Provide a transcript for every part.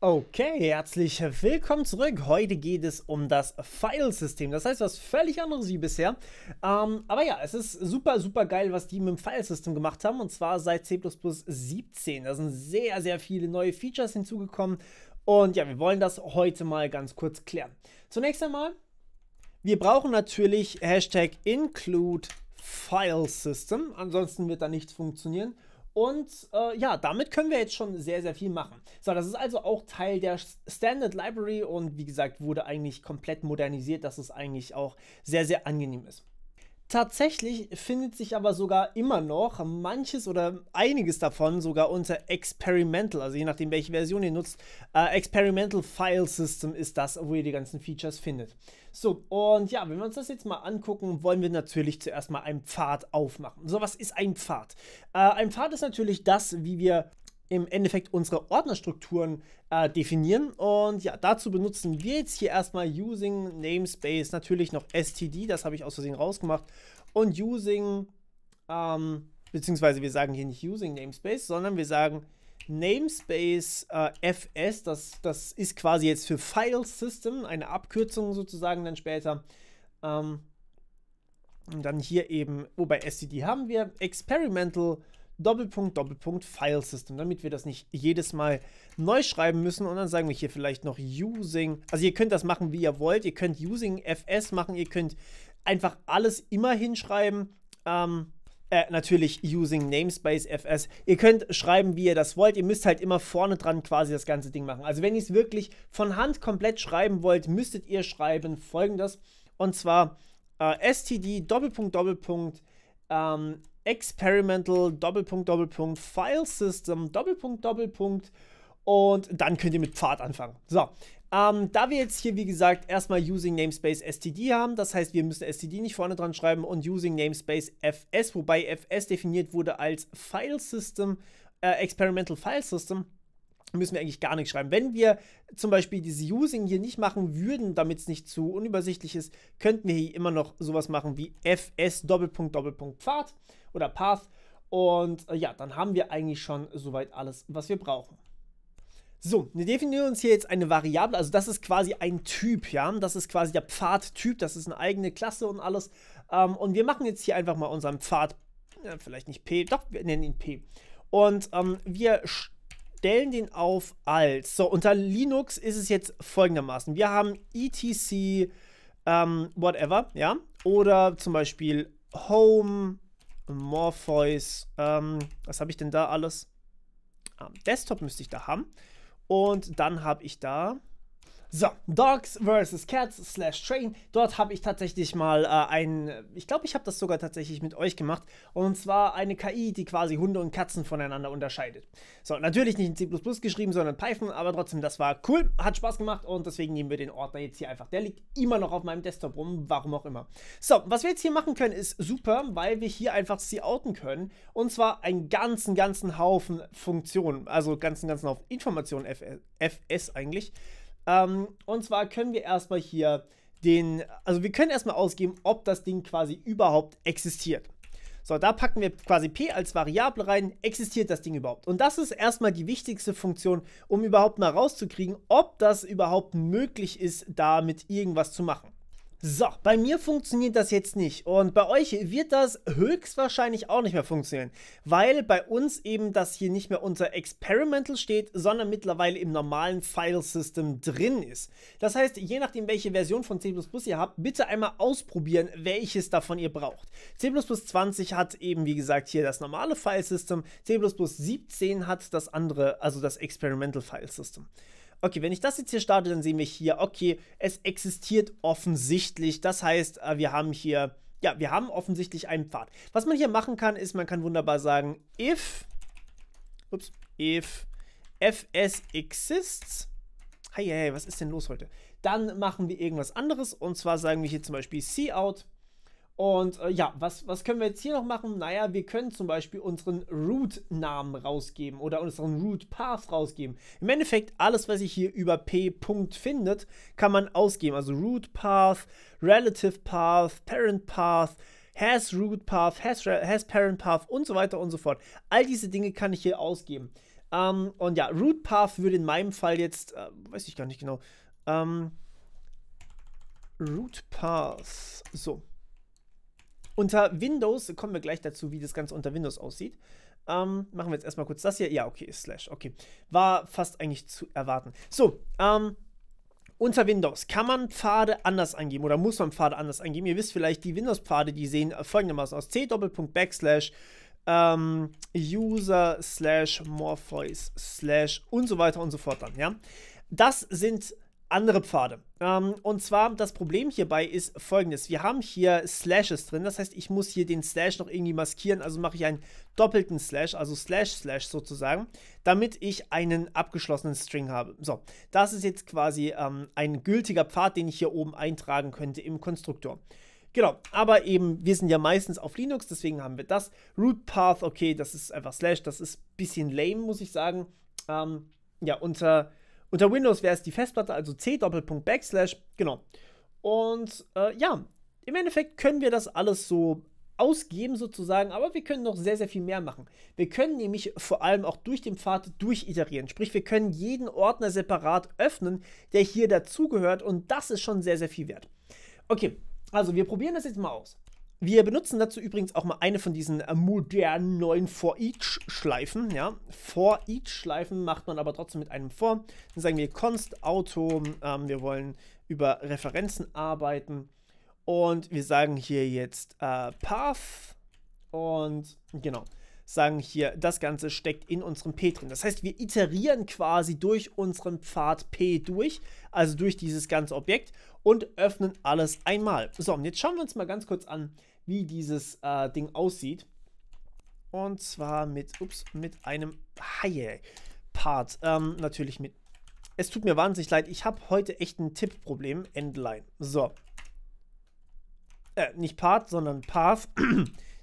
Okay, herzlich willkommen zurück. Heute geht es um das Filesystem. Das heißt, was völlig anderes wie bisher. Ähm, aber ja, es ist super, super geil, was die mit dem Filesystem gemacht haben. Und zwar seit C 17. Da sind sehr, sehr viele neue Features hinzugekommen. Und ja, wir wollen das heute mal ganz kurz klären. Zunächst einmal, wir brauchen natürlich Hashtag include Filesystem. Ansonsten wird da nichts funktionieren. Und äh, ja, damit können wir jetzt schon sehr, sehr viel machen. So, das ist also auch Teil der Standard Library und wie gesagt, wurde eigentlich komplett modernisiert, dass es eigentlich auch sehr, sehr angenehm ist. Tatsächlich findet sich aber sogar immer noch manches oder einiges davon sogar unter Experimental, also je nachdem, welche Version ihr nutzt. Äh, Experimental File System ist das, wo ihr die ganzen Features findet. So, und ja, wenn wir uns das jetzt mal angucken, wollen wir natürlich zuerst mal einen Pfad aufmachen. So, was ist ein Pfad? Äh, ein Pfad ist natürlich das, wie wir im Endeffekt unsere Ordnerstrukturen äh, definieren. Und ja, dazu benutzen wir jetzt hier erstmal using namespace natürlich noch std, das habe ich aus Versehen rausgemacht. Und using, ähm, beziehungsweise wir sagen hier nicht using namespace, sondern wir sagen namespace äh, fs, das, das ist quasi jetzt für File System, eine Abkürzung sozusagen dann später. Ähm, und dann hier eben, wobei std haben wir, experimental. Doppelpunkt, Doppelpunkt, File System, damit wir das nicht jedes Mal neu schreiben müssen. Und dann sagen wir hier vielleicht noch using, also ihr könnt das machen, wie ihr wollt. Ihr könnt using fs machen, ihr könnt einfach alles immer hinschreiben. Ähm, äh, natürlich using namespace fs. Ihr könnt schreiben, wie ihr das wollt. Ihr müsst halt immer vorne dran quasi das ganze Ding machen. Also wenn ihr es wirklich von Hand komplett schreiben wollt, müsstet ihr schreiben folgendes. Und zwar äh, std Doppelpunkt Doppelpunkt ähm, Experimental Doppelpunkt Doppelpunkt File System Doppelpunkt Doppelpunkt und dann könnt ihr mit Pfad anfangen. So, ähm, da wir jetzt hier, wie gesagt, erstmal Using Namespace STD haben, das heißt, wir müssen STD nicht vorne dran schreiben und Using Namespace FS, wobei FS definiert wurde als File System, äh, Experimental File System müssen wir eigentlich gar nichts schreiben. Wenn wir zum Beispiel diese Using hier nicht machen würden, damit es nicht zu unübersichtlich ist, könnten wir hier immer noch sowas machen wie fs Doppelpunkt Doppelpunkt Pfad oder Path und äh, ja, dann haben wir eigentlich schon soweit alles, was wir brauchen. So, wir definieren uns hier jetzt eine Variable, also das ist quasi ein Typ, ja, das ist quasi der Pfadtyp, das ist eine eigene Klasse und alles ähm, und wir machen jetzt hier einfach mal unseren Pfad, äh, vielleicht nicht P, doch, wir nennen ihn P und ähm, wir starten stellen den auf als. So, unter Linux ist es jetzt folgendermaßen. Wir haben etc ähm, whatever, ja. Oder zum Beispiel Home, Morpheus, ähm, was habe ich denn da alles? Ah, Desktop müsste ich da haben. Und dann habe ich da so, Dogs vs. Cats slash Train. Dort habe ich tatsächlich mal äh, ein, ich glaube, ich habe das sogar tatsächlich mit euch gemacht. Und zwar eine KI, die quasi Hunde und Katzen voneinander unterscheidet. So, natürlich nicht in C++ geschrieben, sondern Python, aber trotzdem, das war cool, hat Spaß gemacht und deswegen nehmen wir den Ordner jetzt hier einfach. Der liegt immer noch auf meinem Desktop rum, warum auch immer. So, was wir jetzt hier machen können, ist super, weil wir hier einfach sie outen können. Und zwar einen ganzen, ganzen Haufen Funktionen, also ganzen, ganzen Haufen Informationen, FS eigentlich ähm, und zwar können wir erstmal hier den, also wir können erstmal ausgeben, ob das Ding quasi überhaupt existiert. So, da packen wir quasi p als Variable rein, existiert das Ding überhaupt. Und das ist erstmal die wichtigste Funktion, um überhaupt mal rauszukriegen, ob das überhaupt möglich ist, damit irgendwas zu machen. So, bei mir funktioniert das jetzt nicht und bei euch wird das höchstwahrscheinlich auch nicht mehr funktionieren, weil bei uns eben das hier nicht mehr unter Experimental steht, sondern mittlerweile im normalen File-System drin ist. Das heißt, je nachdem, welche Version von C++ ihr habt, bitte einmal ausprobieren, welches davon ihr braucht. C++20 hat eben, wie gesagt, hier das normale File-System, C++17 hat das andere, also das Experimental File-System okay, wenn ich das jetzt hier starte, dann sehen wir hier, okay, es existiert offensichtlich. Das heißt, äh, wir haben hier, ja, wir haben offensichtlich einen Pfad. Was man hier machen kann, ist, man kann wunderbar sagen, if, ups, if fs exists, hey, hey, was ist denn los heute? Dann machen wir irgendwas anderes und zwar sagen wir hier zum Beispiel cout und äh, ja, was, was können wir jetzt hier noch machen? Naja, wir können zum Beispiel unseren Root-Namen rausgeben oder unseren Root-Path rausgeben. Im Endeffekt, alles, was sich hier über p. -Punkt findet, kann man ausgeben. Also Root-Path, Relative-Path, Parent-Path, has root path, has, has parent path und so weiter und so fort. All diese Dinge kann ich hier ausgeben. Ähm, und ja, root path würde in meinem Fall jetzt, äh, weiß ich gar nicht genau, ähm, root path, so. Unter Windows, kommen wir gleich dazu, wie das Ganze unter Windows aussieht. Ähm, machen wir jetzt erstmal kurz das hier. Ja, okay, Slash, okay. War fast eigentlich zu erwarten. So, ähm, unter Windows kann man Pfade anders angeben oder muss man Pfade anders angeben. Ihr wisst vielleicht, die Windows-Pfade, die sehen folgendermaßen aus. C Doppelpunkt Backslash ähm, User slash Morpheus slash und so weiter und so fort dann, ja. Das sind andere Pfade. Ähm, und zwar das Problem hierbei ist folgendes. Wir haben hier Slashes drin, das heißt, ich muss hier den Slash noch irgendwie maskieren, also mache ich einen doppelten Slash, also Slash Slash sozusagen, damit ich einen abgeschlossenen String habe. So, das ist jetzt quasi ähm, ein gültiger Pfad, den ich hier oben eintragen könnte im Konstruktor. Genau, aber eben, wir sind ja meistens auf Linux, deswegen haben wir das. Root Path, okay, das ist einfach Slash, das ist bisschen lame, muss ich sagen. Ähm, ja, unter unter Windows wäre es die Festplatte, also c Doppelpunkt Backslash, genau. Und äh, ja, im Endeffekt können wir das alles so ausgeben sozusagen, aber wir können noch sehr, sehr viel mehr machen. Wir können nämlich vor allem auch durch den Pfad durchiterieren. Sprich, wir können jeden Ordner separat öffnen, der hier dazugehört und das ist schon sehr, sehr viel wert. Okay, also wir probieren das jetzt mal aus. Wir benutzen dazu übrigens auch mal eine von diesen äh, modernen neuen For-Each-Schleifen. Ja, For-Each-Schleifen macht man aber trotzdem mit einem For. Dann sagen wir const auto, ähm, wir wollen über Referenzen arbeiten und wir sagen hier jetzt äh, path und genau sagen hier, das Ganze steckt in unserem P drin. Das heißt, wir iterieren quasi durch unseren Pfad P durch, also durch dieses ganze Objekt und öffnen alles einmal. So, und jetzt schauen wir uns mal ganz kurz an, wie dieses äh, Ding aussieht. Und zwar mit, ups, mit einem Haie-Part. Ähm, natürlich mit. Es tut mir wahnsinnig leid, ich habe heute echt ein Tippproblem. Endline. So. Äh, nicht Part, sondern Path.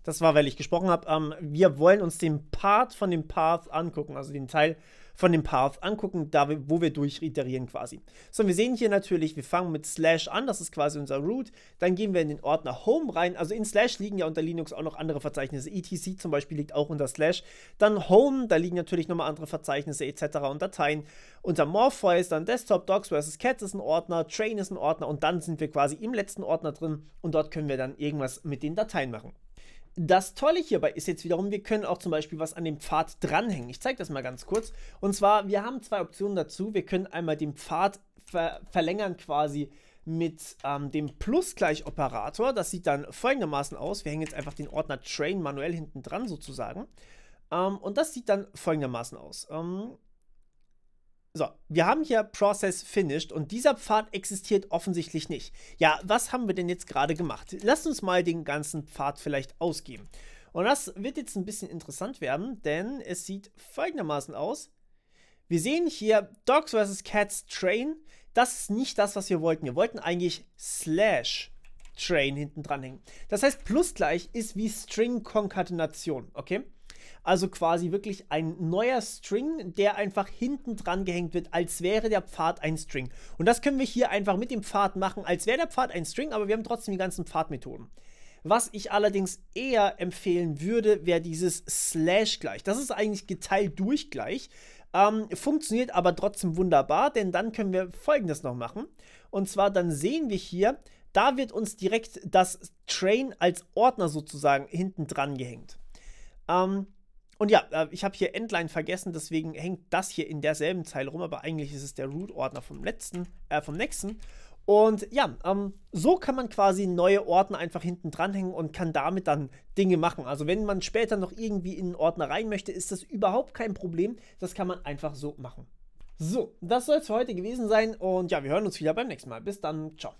Das war, weil ich gesprochen habe. Ähm, wir wollen uns den Part von dem Path angucken, also den Teil von dem Path angucken, da wir, wo wir durchiterieren quasi. So, wir sehen hier natürlich, wir fangen mit Slash an, das ist quasi unser Root, dann gehen wir in den Ordner Home rein, also in Slash liegen ja unter Linux auch noch andere Verzeichnisse, etc zum Beispiel liegt auch unter Slash, dann Home, da liegen natürlich nochmal andere Verzeichnisse etc. und Dateien, unter Morph ist dann Desktop, Docs vs. Cat ist ein Ordner, Train ist ein Ordner und dann sind wir quasi im letzten Ordner drin und dort können wir dann irgendwas mit den Dateien machen. Das Tolle hierbei ist jetzt wiederum, wir können auch zum Beispiel was an dem Pfad dranhängen. Ich zeige das mal ganz kurz. Und zwar, wir haben zwei Optionen dazu. Wir können einmal den Pfad ver verlängern quasi mit ähm, dem Plus gleich Operator. Das sieht dann folgendermaßen aus. Wir hängen jetzt einfach den Ordner Train manuell hinten dran sozusagen. Ähm, und das sieht dann folgendermaßen aus. Ähm, so, wir haben hier Process Finished und dieser Pfad existiert offensichtlich nicht. Ja, was haben wir denn jetzt gerade gemacht? Lass uns mal den ganzen Pfad vielleicht ausgeben. Und das wird jetzt ein bisschen interessant werden, denn es sieht folgendermaßen aus. Wir sehen hier Dogs vs. Cats Train. Das ist nicht das, was wir wollten. Wir wollten eigentlich Slash Train hinten dran hängen. Das heißt, plus gleich ist wie String-Konkatenation, okay? Also quasi wirklich ein neuer String, der einfach hinten dran gehängt wird, als wäre der Pfad ein String. Und das können wir hier einfach mit dem Pfad machen, als wäre der Pfad ein String, aber wir haben trotzdem die ganzen Pfadmethoden. Was ich allerdings eher empfehlen würde, wäre dieses Slash gleich. Das ist eigentlich geteilt durch gleich. Ähm, funktioniert aber trotzdem wunderbar, denn dann können wir folgendes noch machen. Und zwar dann sehen wir hier, da wird uns direkt das Train als Ordner sozusagen hinten dran gehängt. Ähm, und ja, äh, ich habe hier Endline vergessen, deswegen hängt das hier in derselben Zeile rum, aber eigentlich ist es der Root-Ordner vom letzten, äh, vom nächsten. Und ja, ähm, so kann man quasi neue Ordner einfach hinten dranhängen und kann damit dann Dinge machen. Also wenn man später noch irgendwie in einen Ordner rein möchte, ist das überhaupt kein Problem. Das kann man einfach so machen. So, das soll es für heute gewesen sein und ja, wir hören uns wieder beim nächsten Mal. Bis dann, ciao.